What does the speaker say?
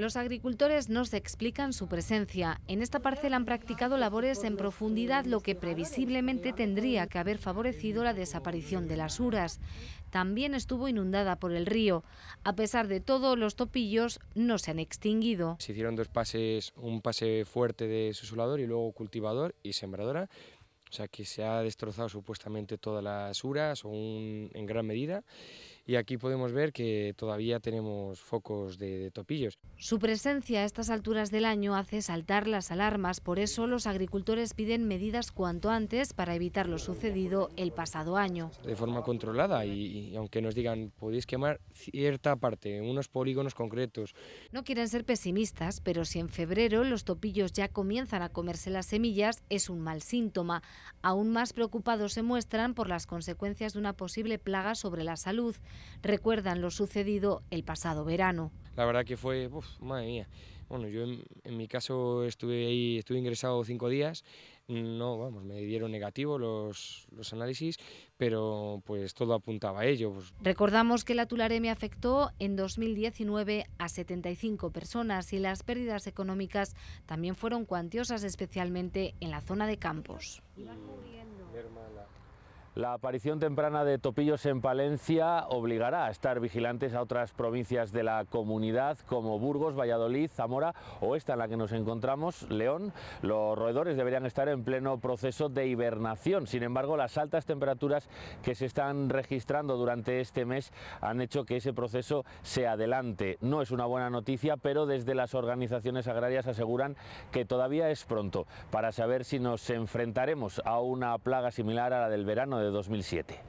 Los agricultores nos explican su presencia. En esta parcela han practicado labores en profundidad, lo que previsiblemente tendría que haber favorecido la desaparición de las uras. También estuvo inundada por el río. A pesar de todo, los topillos no se han extinguido. Se hicieron dos pases, un pase fuerte de susulador y luego cultivador y sembradora. O sea que se ha destrozado supuestamente todas las uras en gran medida y aquí podemos ver que todavía tenemos focos de, topillos. Su presencia a estas alturas del año hace saltar las alarmas, por eso los agricultores piden medidas cuanto antes para evitar lo sucedido el pasado año. De forma controlada y aunque nos digan podéis quemar cierta parte, unos polígonos concretos. No quieren ser pesimistas, pero si en febrero los topillos ya comienzan a comerse las semillas es un mal síntoma. Aún más preocupados se muestran por las consecuencias de una posible plaga sobre la salud recuerdan lo sucedido el pasado verano. La verdad que fue, madre mía. Bueno, yo en, mi caso estuve ahí, estuve ingresado cinco días, no, vamos, me dieron negativo los, los análisis, pero pues todo apuntaba a ello. Pues. Recordamos que la tularemia afectó en 2019 a 75 personas y las pérdidas económicas también fueron cuantiosas, especialmente en la zona de Campos. Mm, la aparición temprana de topillos en Palencia obligará a estar vigilantes a otras provincias de la comunidad como Burgos, Valladolid, Zamora o esta en la que nos encontramos, León. Los roedores deberían estar en pleno proceso de hibernación. Sin embargo, las altas temperaturas que se están registrando durante este mes han hecho que ese proceso se adelante. No es una buena noticia, pero desde las organizaciones agrarias aseguran que todavía es pronto para saber si nos enfrentaremos a una plaga similar a la del verano de 2007.